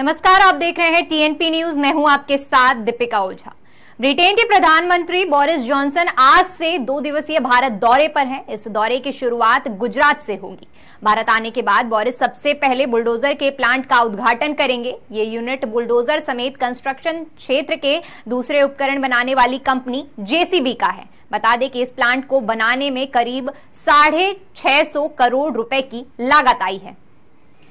नमस्कार आप देख रहे हैं टीएनपी न्यूज मैं हूं आपके साथ दीपिका ओझा ब्रिटेन के प्रधानमंत्री बोरिस जॉनसन आज से दो दिवसीय भारत दौरे पर हैं इस दौरे की शुरुआत गुजरात से होगी भारत आने के बाद बोरिस सबसे पहले बुलडोजर के प्लांट का उद्घाटन करेंगे ये यूनिट बुलडोजर समेत कंस्ट्रक्शन क्षेत्र के दूसरे उपकरण बनाने वाली कंपनी जेसीबी का है बता दें कि इस प्लांट को बनाने में करीब साढ़े करोड़ रुपए की लागत आई है